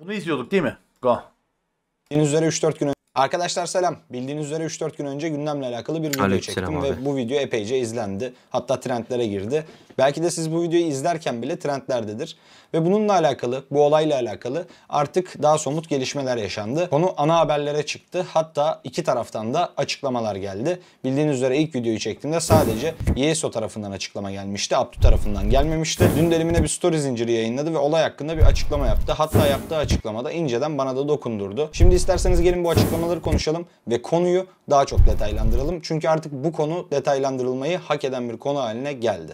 Bunu izliyorduk değil mi? Go. Bildiğiniz üzere 3-4 gün önce... Arkadaşlar selam. Bildiğiniz üzere 3-4 gün önce gündemle alakalı bir video Aleyküm çektim ve abi. bu video epeyce izlendi. Hatta trendlere girdi. Belki de siz bu videoyu izlerken bile trendlerdedir. Ve bununla alakalı, bu olayla alakalı artık daha somut gelişmeler yaşandı. Konu ana haberlere çıktı. Hatta iki taraftan da açıklamalar geldi. Bildiğiniz üzere ilk videoyu çektiğimde sadece YSO tarafından açıklama gelmişti. Abdü tarafından gelmemişti. Dün delimine bir story zinciri yayınladı ve olay hakkında bir açıklama yaptı. Hatta yaptığı açıklamada inceden bana da dokundurdu. Şimdi isterseniz gelin bu açıklamaları konuşalım ve konuyu daha çok detaylandıralım. Çünkü artık bu konu detaylandırılmayı hak eden bir konu haline geldi.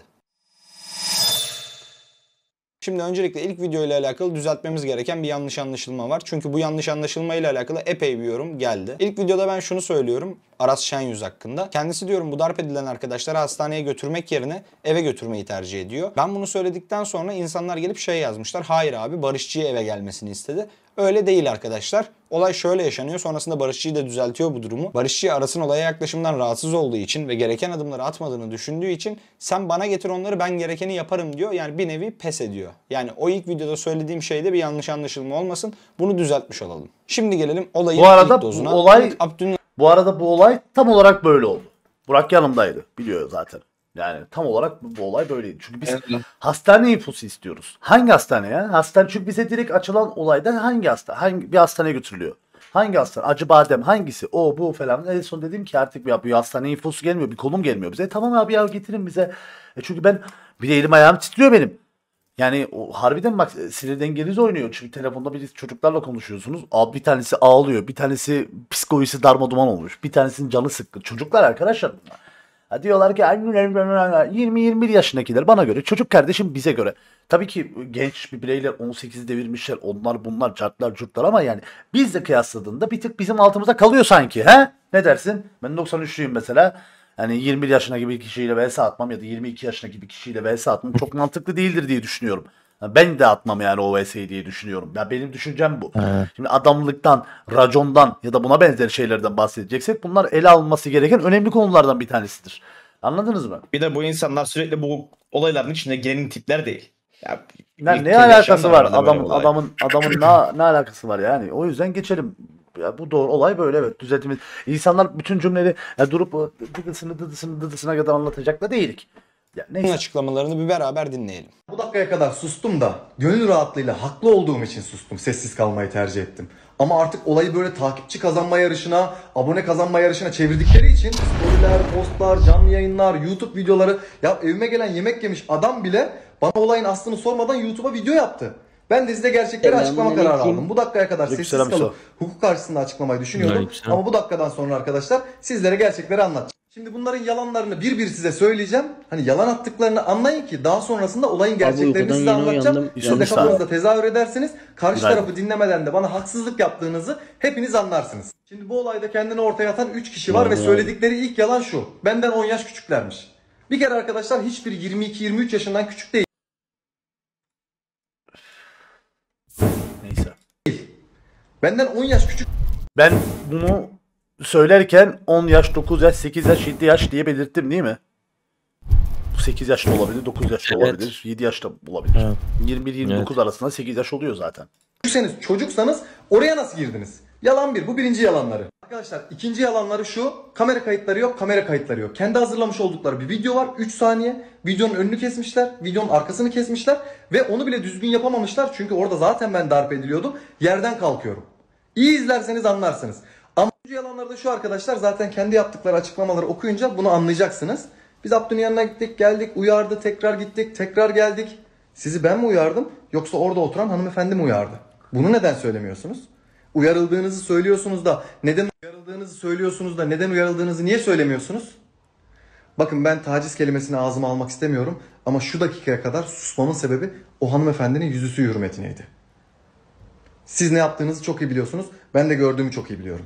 Şimdi öncelikle ilk video ile alakalı düzeltmemiz gereken bir yanlış anlaşılma var. Çünkü bu yanlış anlaşılma ile alakalı epey bir yorum geldi. İlk videoda ben şunu söylüyorum Aras Şenyüz hakkında. Kendisi diyorum bu darp edilen arkadaşları hastaneye götürmek yerine eve götürmeyi tercih ediyor. Ben bunu söyledikten sonra insanlar gelip şey yazmışlar. Hayır abi Barışçı'ya eve gelmesini istedi. Öyle değil arkadaşlar. Olay şöyle yaşanıyor. Sonrasında Barışçı'yı da düzeltiyor bu durumu. Barışçı Aras'ın olaya yaklaşımdan rahatsız olduğu için ve gereken adımları atmadığını düşündüğü için sen bana getir onları ben gerekeni yaparım diyor. Yani bir nevi pes ediyor. Yani o ilk videoda söylediğim şeyde bir yanlış anlaşılma olmasın. Bunu düzeltmiş olalım. Şimdi gelelim olayın bu arada ilk dozuna. Bu olay, bu arada bu olay tam olarak böyle oldu. Burak yanımdaydı. Biliyor zaten. Yani tam olarak bu, bu olay böyleydi. Çünkü biz evet. hastane infosu istiyoruz. Hangi hastane ya? Hastane çünkü bize direkt açılan olayda hangi hasta, hangi bir hastaneye götürülüyor? Hangi hastane? Acı badem hangisi? O bu falan. En son dedim ki artık ya bu hastane infosu gelmiyor. Bir konum gelmiyor bize. E, tamam abi ya getirin bize. E, çünkü ben bir de elim ayağım titriyor benim. Yani o, harbiden bak e, sinir dengeniz oynuyor. Çünkü telefonda bir çocuklarla konuşuyorsunuz. Abi bir tanesi ağlıyor. Bir tanesi psikolojisi darma duman olmuş. Bir tanesinin canı sıkkın. Çocuklar arkadaşlar bunlar diyorlar ki 20-21 yaşındakiler bana göre çocuk kardeşim bize göre. Tabii ki genç bir bireyler 18'i devirmişler onlar bunlar cartlar curtlar ama yani bizle kıyasladığında bir tık bizim altımıza kalıyor sanki he? Ne dersin? Ben 93'lüyüm mesela. Hani 21 yaşındaki bir kişiyle vs atmam ya da 22 yaşındaki bir kişiyle vs atmam çok mantıklı değildir diye düşünüyorum. Ben de atmam yani OVS diye düşünüyorum. Ya benim düşüncem bu. Evet. Şimdi adamlıktan, racondan ya da buna benzer şeylerden bahsedeceksek bunlar ele alınması gereken önemli konulardan bir tanesidir. Anladınız mı? Bir de bu insanlar sürekli bu olayların içinde gelen tipler değil. Ya, ya ne alakası var adam adamın adamın ne ne alakası var yani? O yüzden geçelim. Ya bu doğru olay böyle evet düzeltimiz. İnsanlar bütün cümleleri ya durup dıdısını dıdısını dıdısına kadar anlatacak da değilik. Ya neyse. Açıklamalarını bir beraber dinleyelim. Bu dakikaya kadar sustum da gönül rahatlığıyla haklı olduğum için sustum. Sessiz kalmayı tercih ettim. Ama artık olayı böyle takipçi kazanma yarışına, abone kazanma yarışına çevirdikleri için storyler, postlar, canlı yayınlar, YouTube videoları ya evime gelen yemek yemiş adam bile bana olayın aslını sormadan YouTube'a video yaptı. Ben dizide gerçekleri Selam açıklama kararı aleyküm. aldım. Bu dakikaya kadar Aleyküm sessiz selam kalıp hukuk karşısında açıklamayı düşünüyordum. Aleyküm Ama bu dakikadan sonra arkadaşlar sizlere gerçekleri anlatacağım. Şimdi bunların yalanlarını bir bir size söyleyeceğim. Hani yalan attıklarını anlayın ki daha sonrasında olayın gerçeklerini size anlatacağım. uyandım. Siz de Yanlış kafanızda tezahür edersiniz. Karşı Güzel. tarafı dinlemeden de bana haksızlık yaptığınızı hepiniz anlarsınız. Şimdi bu olayda kendini ortaya atan 3 kişi var ve söyledikleri ilk yalan şu. Benden 10 yaş küçüklermiş. Bir kere arkadaşlar hiçbir 22-23 yaşından küçük değil. Benden 10 yaş küçük. Ben bunu söylerken 10 yaş, 9 yaş, 8 yaş, 7 yaş diye belirttim değil mi? 8 yaşta olabilir, 9 yaşta evet. olabilir, 7 yaşta olabilir. Evet. 21-29 evet. arasında 8 yaş oluyor zaten. Çocuksanız, çocuksanız oraya nasıl girdiniz? Yalan bir, bu birinci yalanları. Arkadaşlar ikinci yalanları şu. Kamera kayıtları yok, kamera kayıtları yok. Kendi hazırlamış oldukları bir video var. 3 saniye. Videonun önünü kesmişler, videonun arkasını kesmişler ve onu bile düzgün yapamamışlar. Çünkü orada zaten ben darp ediliyordum. Yerden kalkıyorum. İyi izlerseniz anlarsınız. Ama yalanları da şu arkadaşlar zaten kendi yaptıkları açıklamaları okuyunca bunu anlayacaksınız. Biz Abdü'nün yanına gittik, geldik, uyardı, tekrar gittik, tekrar geldik. Sizi ben mi uyardım yoksa orada oturan hanımefendi mi uyardı? Bunu neden söylemiyorsunuz? uyarıldığınızı söylüyorsunuz da neden uyarıldığınızı söylüyorsunuz da neden uyarıldığınızı niye söylemiyorsunuz? Bakın ben taciz kelimesini ağzıma almak istemiyorum ama şu dakikaya kadar susmamın sebebi o hanımefendinin yüzüsü hürmetineydi. Siz ne yaptığınızı çok iyi biliyorsunuz. Ben de gördüğümü çok iyi biliyorum.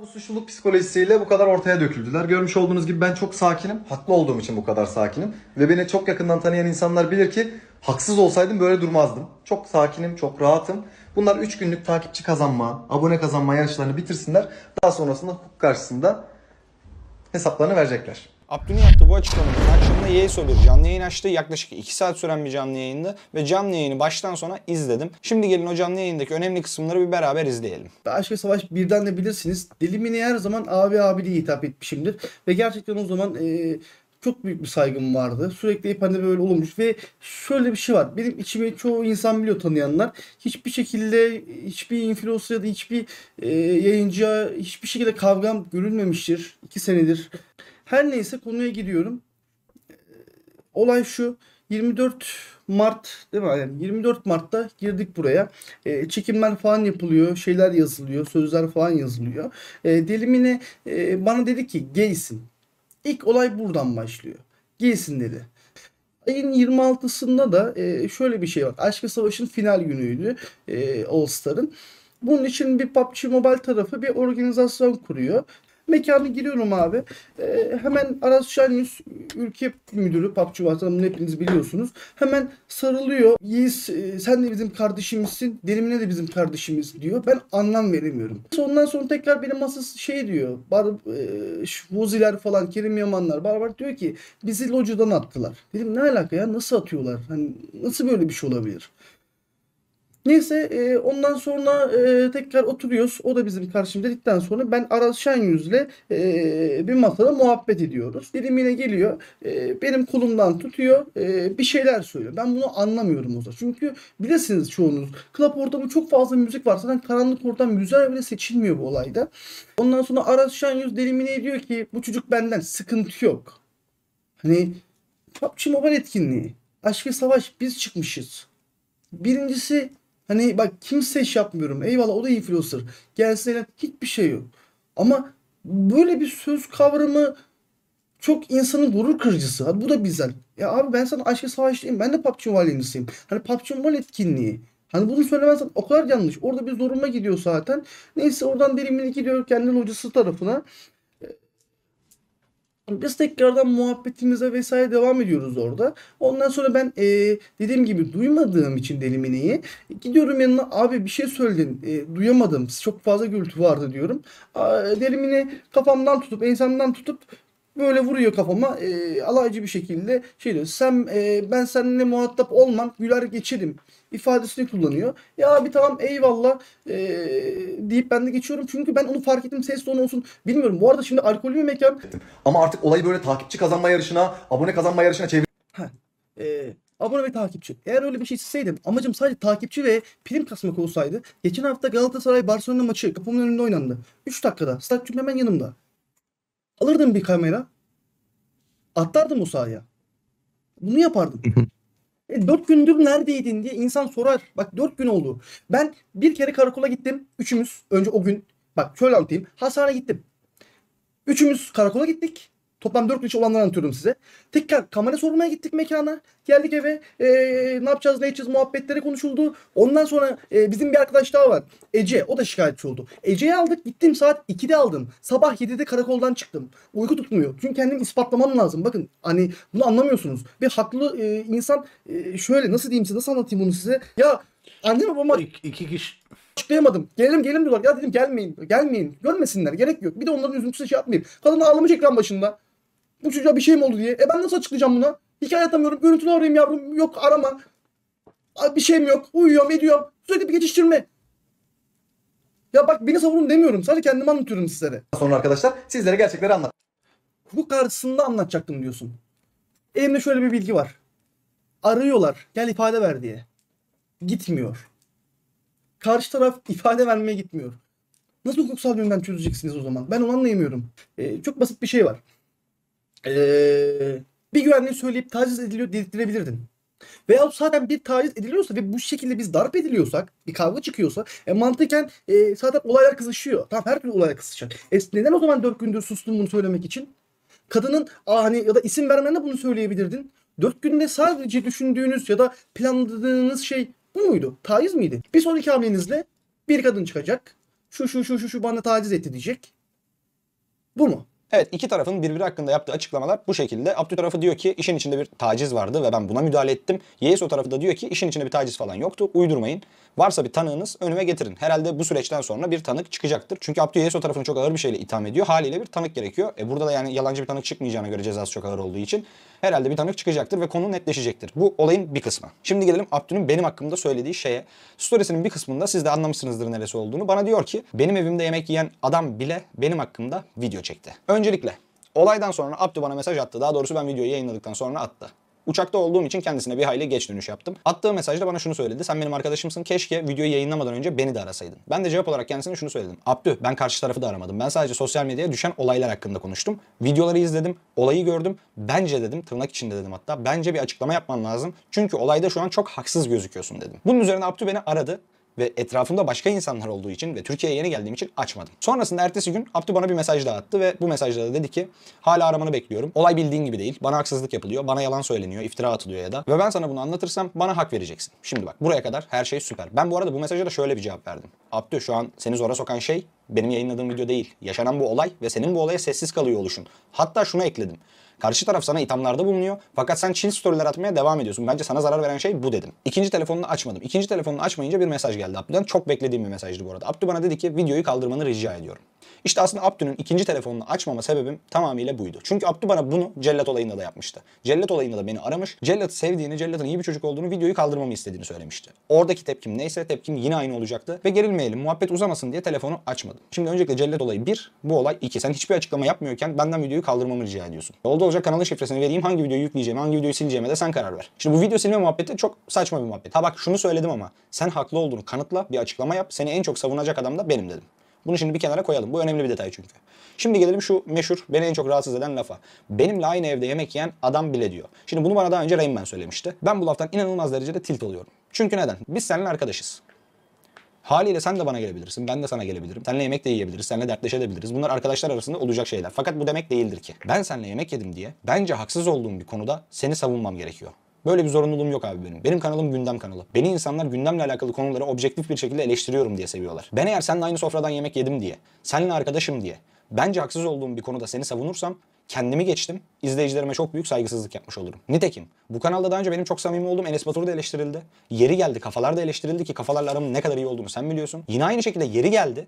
Bu suçluluk psikolojisiyle bu kadar ortaya döküldüler. Görmüş olduğunuz gibi ben çok sakinim. Haklı olduğum için bu kadar sakinim. Ve beni çok yakından tanıyan insanlar bilir ki haksız olsaydım böyle durmazdım. Çok sakinim, çok rahatım. Bunlar 3 günlük takipçi kazanma, abone kazanma yarışlarını bitirsinler. Daha sonrasında hukuk karşısında hesaplarını verecekler. Abdü'nün yaptığı bu açıklamada akşamında Y'yi e soruyor. Canlı yayın açtı. Yaklaşık 2 saat süren bir canlı yayında ve canlı yayını baştan sona izledim. Şimdi gelin o canlı yayındaki önemli kısımları bir beraber izleyelim. Aşk ve Savaş birden de bilirsiniz. Dilimini her zaman abi abi diye hitap etmişimdir. Ve gerçekten o zaman e, çok büyük bir saygım vardı. Sürekli hep hani böyle olmuş ve şöyle bir şey var. Benim içimi çoğu insan biliyor tanıyanlar. Hiçbir şekilde hiçbir influencer ya da hiçbir e, yayıncıya hiçbir şekilde kavgam görülmemiştir. iki senedir. Her neyse konuya gidiyorum e, Olay şu. 24 Mart değil mi? Yani 24 Mart'ta girdik buraya. E, çekimler falan yapılıyor. Şeyler yazılıyor. Sözler falan yazılıyor. E, delimine e, bana dedi ki gaysin. İlk olay buradan başlıyor. Giysin dedi. Ayın 26'sında da e, şöyle bir şey var. Aşkı Savaş'ın final günüydü e, All Star'ın. Bunun için bir PUBG Mobile tarafı bir organizasyon kuruyor. Mekanı giriyorum abi. E, hemen Aras Şanyüz ülke müdürü PUBG WhatsApp bunu hepiniz biliyorsunuz. Hemen sarılıyor. Yiğiz e, sen de bizim kardeşimizsin. Delimine de bizim kardeşimiz diyor. Ben anlam veremiyorum. Ondan sonra tekrar benim masası şey diyor. Bar, e, falan Kerim Yamanlar Barbar diyor ki bizi locudan attılar. Dedim ne alaka ya nasıl atıyorlar? Hani nasıl böyle bir şey olabilir? Neyse e, ondan sonra e, tekrar oturuyoruz. O da bizim karşım dedikten sonra ben Aras Şenyüz'le e, bir masada muhabbet ediyoruz. Dedim yine geliyor. E, benim kolumdan tutuyor. E, bir şeyler söylüyor. Ben bunu anlamıyorum o zaman. Çünkü bilirsiniz çoğunuz. Club ortamı çok fazla müzik var. Zaten karanlık ortam müzik bile seçilmiyor bu olayda. Ondan sonra Aras yüz delimine diyor ki bu çocuk benden sıkıntı yok. Hani PUBG Mobile etkinliği. Aşk ve Savaş biz çıkmışız. Birincisi Hani bak kimse iş şey yapmıyorum. Eyvallah o da influencer. Gelsin eylem. Hiçbir şey yok. Ama böyle bir söz kavramı çok insanın gurur kırıcısı. Abi bu da bizden. Ya abi ben sana aşka savaşlıyım. Ben de PUBG Mobile'lisiyim. Hani PUBG Mobile etkinliği. Hani bunu söylemezsen o kadar yanlış. Orada bir zoruma gidiyor zaten. Neyse oradan birimin gidiyor kendi hocası tarafına. Hani biz tekrardan muhabbetimize vesaire devam ediyoruz orada. Ondan sonra ben e, dediğim gibi duymadığım için delimineyi gidiyorum yanına abi bir şey söyledin e, duyamadım çok fazla gürültü vardı diyorum. A, delimine kafamdan tutup ensemden tutup böyle vuruyor kafama e, alaycı bir şekilde şey diyor sen e, ben seninle muhatap olmam güler geçerim ifadesini kullanıyor. Ya abi tamam eyvallah e, deyip ben de geçiyorum. Çünkü ben onu fark ettim. Ses tonu olsun. Bilmiyorum. Bu arada şimdi alkollü bir mekan. Ama artık olayı böyle takipçi kazanma yarışına, abone kazanma yarışına çevir. Heh. Ee, abone ve takipçi. Eğer öyle bir şey isteseydim amacım sadece takipçi ve prim kasmak olsaydı. Geçen hafta Galatasaray Barcelona maçı kapımın önünde oynandı. 3 dakikada. Stadyum hemen yanımda. Alırdım bir kamera. Atlardım o sahaya. Bunu yapardım. E, 4 gündür neredeydin diye insan sorar. Bak dört gün oldu. Ben bir kere karakola gittim. Üçümüz önce o gün bak şöyle anlatayım. Hasara gittim. Üçümüz karakola gittik. Toplam 4 kişi olanları anlatıyordum size. Tekrar kamera sormaya gittik mekana. Geldik eve. E, ne yapacağız ne edeceğiz muhabbetleri konuşuldu. Ondan sonra e, bizim bir arkadaş daha var. Ece. O da şikayetçi oldu. Ece'yi aldık. Gittim saat 2'de aldım. Sabah 7'de karakoldan çıktım. Uyku tutmuyor. Çünkü kendimi ispatlamam lazım. Bakın hani bunu anlamıyorsunuz. Ve haklı e, insan e, şöyle nasıl diyeyim size nasıl anlatayım bunu size. Ya anne babama... İki, iki kişi açıklayamadım. Gelelim gelelim diyorlar. Ya dedim gelmeyin. Gelmeyin. Görmesinler. Gerek yok. Bir de onların üzüntüsü şey yapmayayım. Kadın ağlamış ekran başında. Bu çocuğa bir şey mi oldu diye. E ben nasıl açıklayacağım buna? Hikaye atamıyorum. Görüntülü arayayım yavrum. Yok arama. Bir şeyim yok. Uyuyorum ediyorum. Sürekli bir geçiştirme. Ya bak beni savunun demiyorum. Sadece kendimi anlatıyorum sizlere. Sonra arkadaşlar sizlere gerçekleri anlat. Hukuk karşısında anlatacaktım diyorsun. Elimde şöyle bir bilgi var. Arıyorlar. Gel ifade ver diye. Gitmiyor. Karşı taraf ifade vermeye gitmiyor. Nasıl hukuksal yönden çözeceksiniz o zaman? Ben onu anlayamıyorum. Ee, çok basit bir şey var. Ee, bir güvenliği söyleyip taciz ediliyor dedirttirebilirdin. Veyahut zaten bir taciz ediliyorsa ve bu şekilde biz darp ediliyorsak, bir kavga çıkıyorsa e, mantıken e, zaten olaylar kızışıyor. Tamam her türlü olaylar kızışacak. E, neden o zaman dört gündür sustun bunu söylemek için? Kadının ah, hani ya da isim vermeden bunu söyleyebilirdin. Dört günde sadece düşündüğünüz ya da planladığınız şey bu muydu? Taciz miydi? Bir sonraki hamlenizle bir kadın çıkacak. Şu şu şu şu şu bana taciz etti diyecek. Bu mu? Evet iki tarafın birbiri hakkında yaptığı açıklamalar bu şekilde. Abdü tarafı diyor ki işin içinde bir taciz vardı ve ben buna müdahale ettim. Yeğiz tarafı da diyor ki işin içinde bir taciz falan yoktu. Uydurmayın. Varsa bir tanığınız önüme getirin. Herhalde bu süreçten sonra bir tanık çıkacaktır. Çünkü Abdüyeso tarafını çok ağır bir şeyle itham ediyor. Haliyle bir tanık gerekiyor. E burada da yani yalancı bir tanık çıkmayacağına göre cezası çok ağır olduğu için herhalde bir tanık çıkacaktır ve konu netleşecektir. Bu olayın bir kısmı. Şimdi gelelim Abdü'nün benim hakkımda söylediği şeye. Storiesinin bir kısmında siz de anlamışsınızdır neresi olduğunu. Bana diyor ki benim evimde yemek yiyen adam bile benim hakkımda video çekti. Öncelikle Olaydan sonra Abdü bana mesaj attı. Daha doğrusu ben videoyu yayınladıktan sonra attı. Uçakta olduğum için kendisine bir hayli geç dönüş yaptım. Attığı mesajda bana şunu söyledi. Sen benim arkadaşımsın. Keşke videoyu yayınlamadan önce beni de arasaydın. Ben de cevap olarak kendisine şunu söyledim. Abdü ben karşı tarafı da aramadım. Ben sadece sosyal medyaya düşen olaylar hakkında konuştum. Videoları izledim. Olayı gördüm. Bence dedim tırnak içinde dedim hatta. Bence bir açıklama yapman lazım. Çünkü olayda şu an çok haksız gözüküyorsun dedim. Bunun üzerine Abdü beni aradı ve etrafımda başka insanlar olduğu için ve Türkiye'ye yeni geldiğim için açmadım. Sonrasında ertesi gün Abdü bana bir mesaj daha attı ve bu mesajda da dedi ki hala aramanı bekliyorum. Olay bildiğin gibi değil. Bana haksızlık yapılıyor. Bana yalan söyleniyor. iftira atılıyor ya da. Ve ben sana bunu anlatırsam bana hak vereceksin. Şimdi bak buraya kadar her şey süper. Ben bu arada bu mesaja da şöyle bir cevap verdim. Abdü şu an seni zora sokan şey benim yayınladığım video değil. Yaşanan bu olay ve senin bu olaya sessiz kalıyor oluşun. Hatta şunu ekledim. Karşı taraf sana ithamlarda bulunuyor fakat sen chill storyler atmaya devam ediyorsun. Bence sana zarar veren şey bu dedim. İkinci telefonunu açmadım. İkinci telefonunu açmayınca bir mesaj geldi Abdü'den. Çok beklediğim bir mesajdı bu arada. Abdü bana dedi ki videoyu kaldırmanı rica ediyorum. İşte aslında Abdü'nün ikinci telefonunu açmama sebebim tamamıyla buydu. Çünkü Abdü bana bunu Cellat olayında da yapmıştı. Cellat olayında da beni aramış. Cellat'ı sevdiğini, Cellat'ın iyi bir çocuk olduğunu, videoyu kaldırmamı istediğini söylemişti. Oradaki tepkim neyse tepkim yine aynı olacaktı ve gerilmeyelim, muhabbet uzamasın diye telefonu açmadım. Şimdi öncelikle Cellat olayı 1, bu olay 2. Sen hiçbir açıklama yapmıyorken benden videoyu kaldırmamı rica ediyorsun. Oldu olacak kanalın şifresini vereyim, hangi videoyu yükleyeceğim, hangi videoyu sileceğime de sen karar ver. Şimdi bu video silme muhabbeti çok saçma bir muhabbet. Ha bak şunu söyledim ama sen haklı olduğunu kanıtla, bir açıklama yap. Seni en çok savunacak adam da benim dedim. Bunu şimdi bir kenara koyalım. Bu önemli bir detay çünkü. Şimdi gelelim şu meşhur beni en çok rahatsız eden lafa. Benimle aynı evde yemek yiyen adam bile diyor. Şimdi bunu bana daha önce Rain Man söylemişti. Ben bu laftan inanılmaz derecede tilt oluyorum. Çünkü neden? Biz seninle arkadaşız. Haliyle sen de bana gelebilirsin, ben de sana gelebilirim. Seninle yemek de yiyebiliriz, seninle dertleşebiliriz. Bunlar arkadaşlar arasında olacak şeyler. Fakat bu demek değildir ki. Ben seninle yemek yedim diye bence haksız olduğum bir konuda seni savunmam gerekiyor. Böyle bir zorunluluğum yok abi benim. Benim kanalım gündem kanalı. Beni insanlar gündemle alakalı konuları objektif bir şekilde eleştiriyorum diye seviyorlar. Ben eğer seninle aynı sofradan yemek yedim diye, seninle arkadaşım diye, bence haksız olduğum bir konuda seni savunursam kendimi geçtim. İzleyicilerime çok büyük saygısızlık yapmış olurum. Nitekim bu kanalda daha önce benim çok samimi olduğum Enes Batur da eleştirildi. Yeri geldi kafalar da eleştirildi ki kafalarla aramın ne kadar iyi olduğunu sen biliyorsun. Yine aynı şekilde yeri geldi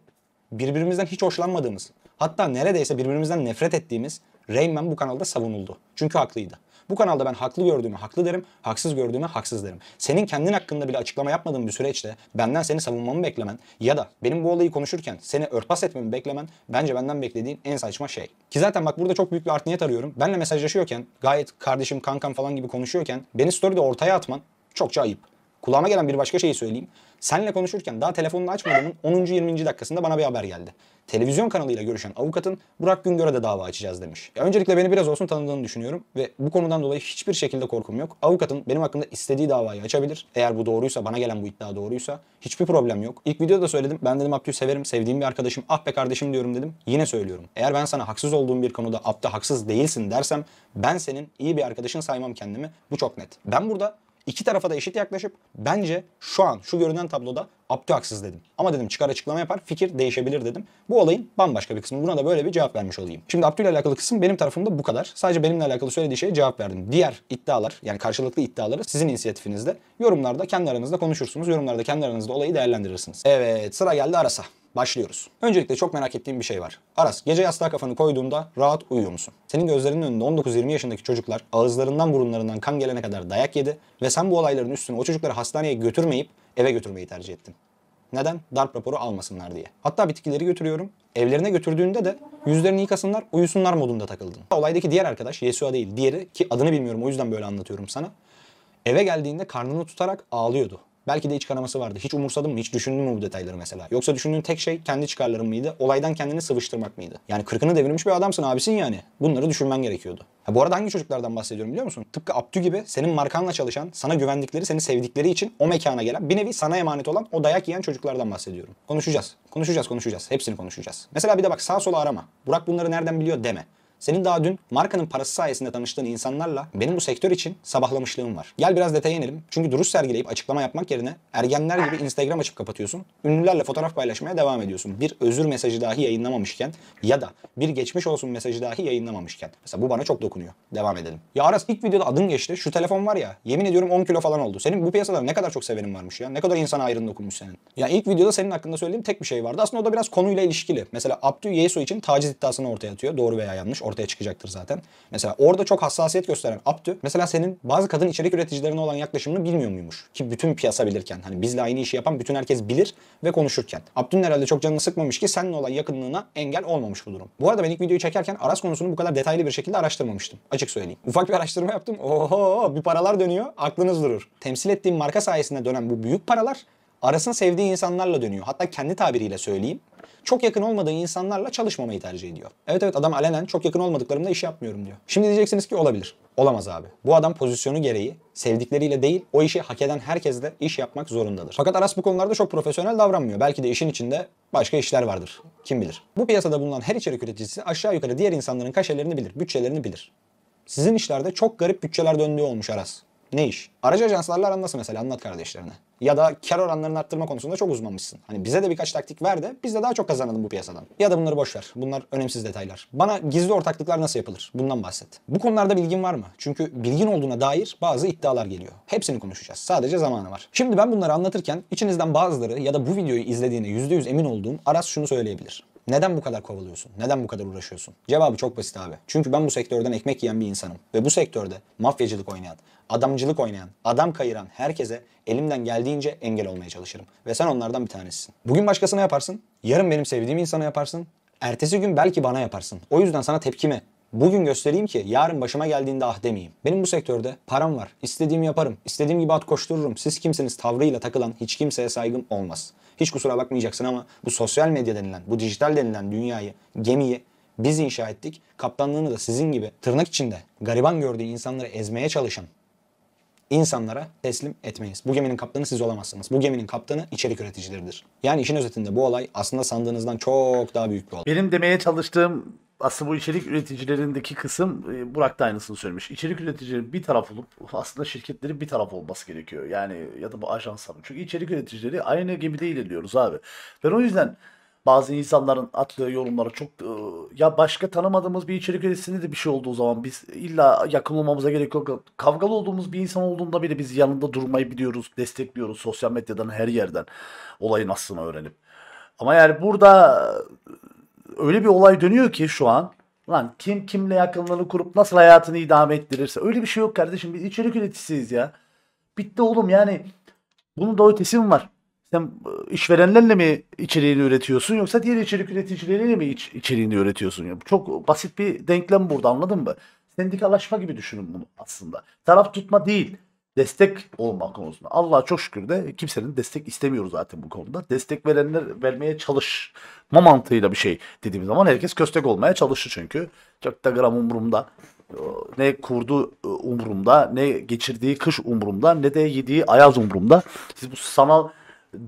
birbirimizden hiç hoşlanmadığımız hatta neredeyse birbirimizden nefret ettiğimiz Rayman bu kanalda savunuldu. Çünkü haklıydı. Bu kanalda ben haklı gördüğümü haklı derim, haksız gördüğümü haksız derim. Senin kendin hakkında bile açıklama yapmadığın bir süreçte benden seni savunmamı beklemen ya da benim bu olayı konuşurken seni örtbas etmemi beklemen bence benden beklediğin en saçma şey. Ki zaten bak burada çok büyük bir art niyet arıyorum. Benle mesajlaşıyorken gayet kardeşim kankam falan gibi konuşuyorken beni story'de ortaya atman çokça ayıp. Kulağıma gelen bir başka şeyi söyleyeyim. Senle konuşurken daha telefonunu açmadığımın 10. 20. dakikasında bana bir haber geldi. Televizyon kanalıyla görüşen avukatın Burak Güngör'e de dava açacağız demiş. Ya öncelikle beni biraz olsun tanıdığını düşünüyorum ve bu konudan dolayı hiçbir şekilde korkum yok. Avukatın benim hakkında istediği davayı açabilir. Eğer bu doğruysa, bana gelen bu iddia doğruysa hiçbir problem yok. İlk videoda söyledim. Ben dedim Abdü'yü severim, sevdiğim bir arkadaşım. Ah be kardeşim diyorum dedim. Yine söylüyorum. Eğer ben sana haksız olduğum bir konuda Abdü haksız değilsin dersem ben senin iyi bir arkadaşın saymam kendimi. Bu çok net. Ben burada İki tarafa da eşit yaklaşıp bence şu an şu görünen tabloda Abdü haksız dedim. Ama dedim çıkar açıklama yapar fikir değişebilir dedim. Bu olayın bambaşka bir kısmı. Buna da böyle bir cevap vermiş olayım. Şimdi Abdü ile alakalı kısım benim tarafımda bu kadar. Sadece benimle alakalı söylediği şeye cevap verdim. Diğer iddialar yani karşılıklı iddiaları sizin inisiyatifinizde yorumlarda kendi aranızda konuşursunuz. Yorumlarda kendi aranızda olayı değerlendirirsiniz. Evet sıra geldi Aras'a. Başlıyoruz. Öncelikle çok merak ettiğim bir şey var. Aras, gece yastığa kafanı koyduğunda rahat uyuyor musun? Senin gözlerinin önünde 19-20 yaşındaki çocuklar ağızlarından burunlarından kan gelene kadar dayak yedi ve sen bu olayların üstüne o çocukları hastaneye götürmeyip eve götürmeyi tercih ettin. Neden? Darp raporu almasınlar diye. Hatta bitkileri götürüyorum. Evlerine götürdüğünde de yüzlerini yıkasınlar, uyusunlar modunda takıldın. Olaydaki diğer arkadaş, Yesua değil, diğeri ki adını bilmiyorum o yüzden böyle anlatıyorum sana. Eve geldiğinde karnını tutarak ağlıyordu. Belki de hiç kanaması vardı. Hiç umursadın mı? Hiç düşündün mü bu detayları mesela? Yoksa düşündüğün tek şey kendi çıkarların mıydı? Olaydan kendini sıvıştırmak mıydı? Yani kırkını devirmiş bir adamsın abisin yani. Bunları düşünmen gerekiyordu. Ha, bu arada hangi çocuklardan bahsediyorum biliyor musun? Tıpkı Abdü gibi senin markanla çalışan, sana güvendikleri, seni sevdikleri için o mekana gelen, bir nevi sana emanet olan o dayak yiyen çocuklardan bahsediyorum. Konuşacağız. Konuşacağız, konuşacağız. Hepsini konuşacağız. Mesela bir de bak sağ sola arama. Burak bunları nereden biliyor deme. Senin daha dün markanın parası sayesinde tanıştığın insanlarla benim bu sektör için sabahlamışlığım var. Gel biraz detaya inelim. Çünkü duruş sergileyip açıklama yapmak yerine ergenler gibi Instagram açıp kapatıyorsun. Ünlülerle fotoğraf paylaşmaya devam ediyorsun. Bir özür mesajı dahi yayınlamamışken ya da bir geçmiş olsun mesajı dahi yayınlamamışken. Mesela bu bana çok dokunuyor. Devam edelim. Ya Aras ilk videoda adın geçti. Şu telefon var ya yemin ediyorum 10 kilo falan oldu. Senin bu piyasada ne kadar çok sevenin varmış ya. Ne kadar insana ayrın dokunmuş senin. Ya ilk videoda senin hakkında söylediğim tek bir şey vardı. Aslında o da biraz konuyla ilişkili. Mesela Abdü Yeso için taciz iddiasını ortaya atıyor. Doğru veya yanlış ortaya çıkacaktır zaten. Mesela orada çok hassasiyet gösteren Aptü mesela senin bazı kadın içerik üreticilerine olan yaklaşımını bilmiyor muymuş? Ki bütün piyasa bilirken hani bizle aynı işi yapan bütün herkes bilir ve konuşurken. Abdün herhalde çok canını sıkmamış ki seninle olan yakınlığına engel olmamış bu durum. Bu arada ben ilk videoyu çekerken Aras konusunu bu kadar detaylı bir şekilde araştırmamıştım. Açık söyleyeyim. Ufak bir araştırma yaptım. Oho bir paralar dönüyor. Aklınız durur. Temsil ettiğim marka sayesinde dönen bu büyük paralar arasını sevdiği insanlarla dönüyor. Hatta kendi tabiriyle söyleyeyim. Çok yakın olmadığı insanlarla çalışmamayı tercih ediyor. Evet evet adam alenen çok yakın olmadıklarımda iş yapmıyorum diyor. Şimdi diyeceksiniz ki olabilir. Olamaz abi. Bu adam pozisyonu gereği sevdikleriyle değil o işi hak eden herkesle iş yapmak zorundadır. Fakat Aras bu konularda çok profesyonel davranmıyor. Belki de işin içinde başka işler vardır. Kim bilir. Bu piyasada bulunan her içerik üreticisi aşağı yukarı diğer insanların kaşelerini bilir, bütçelerini bilir. Sizin işlerde çok garip bütçeler döndüğü olmuş Aras. Ne iş? Aracı ajanslarla aran nasıl mesela? Anlat kardeşlerine ya da kar oranlarını arttırma konusunda çok uzmanmışsın. Hani bize de birkaç taktik ver de biz de daha çok kazanalım bu piyasadan. Ya da bunları boş ver. Bunlar önemsiz detaylar. Bana gizli ortaklıklar nasıl yapılır? Bundan bahset. Bu konularda bilgin var mı? Çünkü bilgin olduğuna dair bazı iddialar geliyor. Hepsini konuşacağız. Sadece zamanı var. Şimdi ben bunları anlatırken içinizden bazıları ya da bu videoyu izlediğine %100 emin olduğum Aras şunu söyleyebilir. Neden bu kadar kovalıyorsun? Neden bu kadar uğraşıyorsun? Cevabı çok basit abi. Çünkü ben bu sektörden ekmek yiyen bir insanım. Ve bu sektörde mafyacılık oynayan, adamcılık oynayan, adam kayıran herkese elimden geldiğince engel olmaya çalışırım. Ve sen onlardan bir tanesisin. Bugün başkasına yaparsın, yarın benim sevdiğim insana yaparsın, ertesi gün belki bana yaparsın. O yüzden sana tepkimi Bugün göstereyim ki yarın başıma geldiğinde ah demeyeyim. Benim bu sektörde param var. İstediğimi yaparım. istediğim gibi at koştururum. Siz kimsiniz tavrıyla takılan hiç kimseye saygım olmaz. Hiç kusura bakmayacaksın ama bu sosyal medya denilen, bu dijital denilen dünyayı, gemiyi biz inşa ettik. Kaptanlığını da sizin gibi tırnak içinde gariban gördüğü insanları ezmeye çalışan insanlara teslim etmeyiz. Bu geminin kaptanı siz olamazsınız. Bu geminin kaptanı içerik üreticileridir. Yani işin özetinde bu olay aslında sandığınızdan çok daha büyük bir olay. Benim demeye çalıştığım aslında bu içerik üreticilerindeki kısım e, Burak da aynısını söylemiş. İçerik üreticilerin bir taraf olup aslında şirketlerin bir taraf olması gerekiyor. Yani ya da bu ajanslar. Çünkü içerik üreticileri aynı gemide ilerliyoruz abi. Ben o yüzden bazı insanların attığı yorumlara çok e, ya başka tanımadığımız bir içerik üreticisinde de bir şey olduğu zaman biz illa yakın olmamıza gerek yok. Kavgalı olduğumuz bir insan olduğunda bile biz yanında durmayı biliyoruz, destekliyoruz sosyal medyadan her yerden olayın aslını öğrenip. Ama yani burada öyle bir olay dönüyor ki şu an. Lan kim kimle yakınlığını kurup nasıl hayatını idame ettirirse. Öyle bir şey yok kardeşim. Biz içerik üreticisiyiz ya. Bitti oğlum yani. Bunun da ötesi mi var? Sen e, işverenlerle mi içeriğini üretiyorsun yoksa diğer içerik üreticileriyle mi iç, içeriğini üretiyorsun? Yani çok basit bir denklem burada anladın mı? Sendikalaşma gibi düşünün bunu aslında. Taraf tutma değil destek olma konusunda. Allah'a çok şükür de kimsenin destek istemiyoruz zaten bu konuda. Destek verenler vermeye çalışma mantığıyla bir şey dediğimiz zaman herkes köstek olmaya çalışır çünkü. Çok da gram umurumda ne kurdu e, umurumda ne geçirdiği kış umurumda ne de yediği ayaz umurumda. Siz bu sanal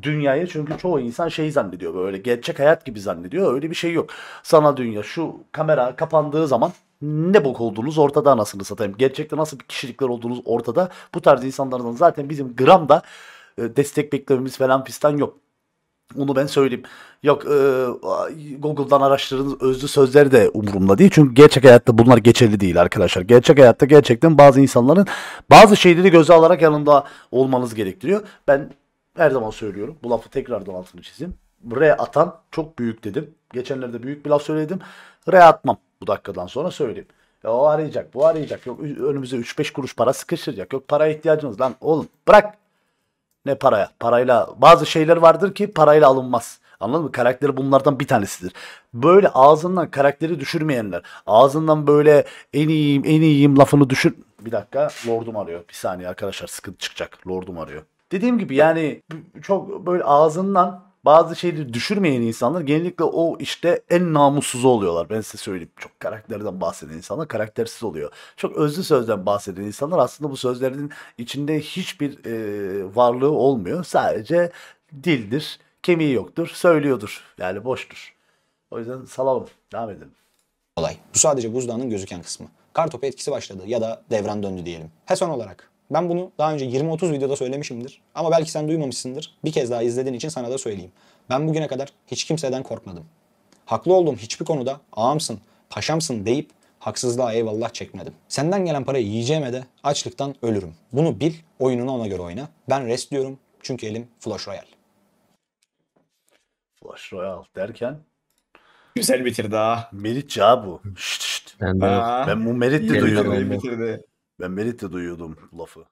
dünyayı çünkü çoğu insan şey zannediyor böyle gerçek hayat gibi zannediyor öyle bir şey yok. Sanal dünya şu kamera kapandığı zaman ne bok olduğunuz ortada anasını satayım. Gerçekte nasıl bir kişilikler olduğunuz ortada. Bu tarz insanlardan zaten bizim gramda e, destek beklememiz falan fistan yok. Onu ben söyleyeyim. Yok e, Google'dan araştırdığınız özlü sözleri de umurumda değil. Çünkü gerçek hayatta bunlar geçerli değil arkadaşlar. Gerçek hayatta gerçekten bazı insanların bazı şeyleri göze alarak yanında olmanız gerektiriyor. Ben her zaman söylüyorum. Bu lafı tekrardan altını çizeyim. Re atan çok büyük dedim. Geçenlerde büyük bir laf söyledim. Re atmam bu dakikadan sonra söyleyeyim. Ya o arayacak, bu arayacak. Yok önümüze 3-5 kuruş para sıkıştıracak. Yok paraya ihtiyacımız lan oğlum bırak. Ne paraya? Parayla bazı şeyler vardır ki parayla alınmaz. Anladın mı? Karakteri bunlardan bir tanesidir. Böyle ağzından karakteri düşürmeyenler. Ağzından böyle en iyiyim en iyiyim lafını düşür. Bir dakika lordum arıyor. Bir saniye arkadaşlar sıkıntı çıkacak. Lordum arıyor. Dediğim gibi yani çok böyle ağzından bazı şeyleri düşürmeyen insanlar genellikle o işte en namussuz oluyorlar. Ben size söyleyeyim. Çok karakterden bahseden insanlar karaktersiz oluyor. Çok özlü sözden bahseden insanlar aslında bu sözlerin içinde hiçbir e, varlığı olmuyor. Sadece dildir, kemiği yoktur, söylüyordur. Yani boştur. O yüzden salalım, devam edelim. Olay. Bu sadece buzdağının gözüken kısmı. Kar Kartopu etkisi başladı ya da devran döndü diyelim. He son olarak ben bunu daha önce 20-30 videoda söylemişimdir. Ama belki sen duymamışsındır. Bir kez daha izlediğin için sana da söyleyeyim. Ben bugüne kadar hiç kimseden korkmadım. Haklı olduğum hiçbir konuda ağamsın, paşamsın deyip haksızlığa eyvallah çekmedim. Senden gelen parayı yiyeceğime de açlıktan ölürüm. Bunu bil, oyununu ona göre oyna. Ben rest diyorum çünkü elim Flash Royale. Flash Royale derken? Güzel bitirdi ha. Merit ya bu. Şşt şşt. Ben, ben bu Merit'le duyuyorum. Bitirdi. Ben Melit de duyuyordum lafı.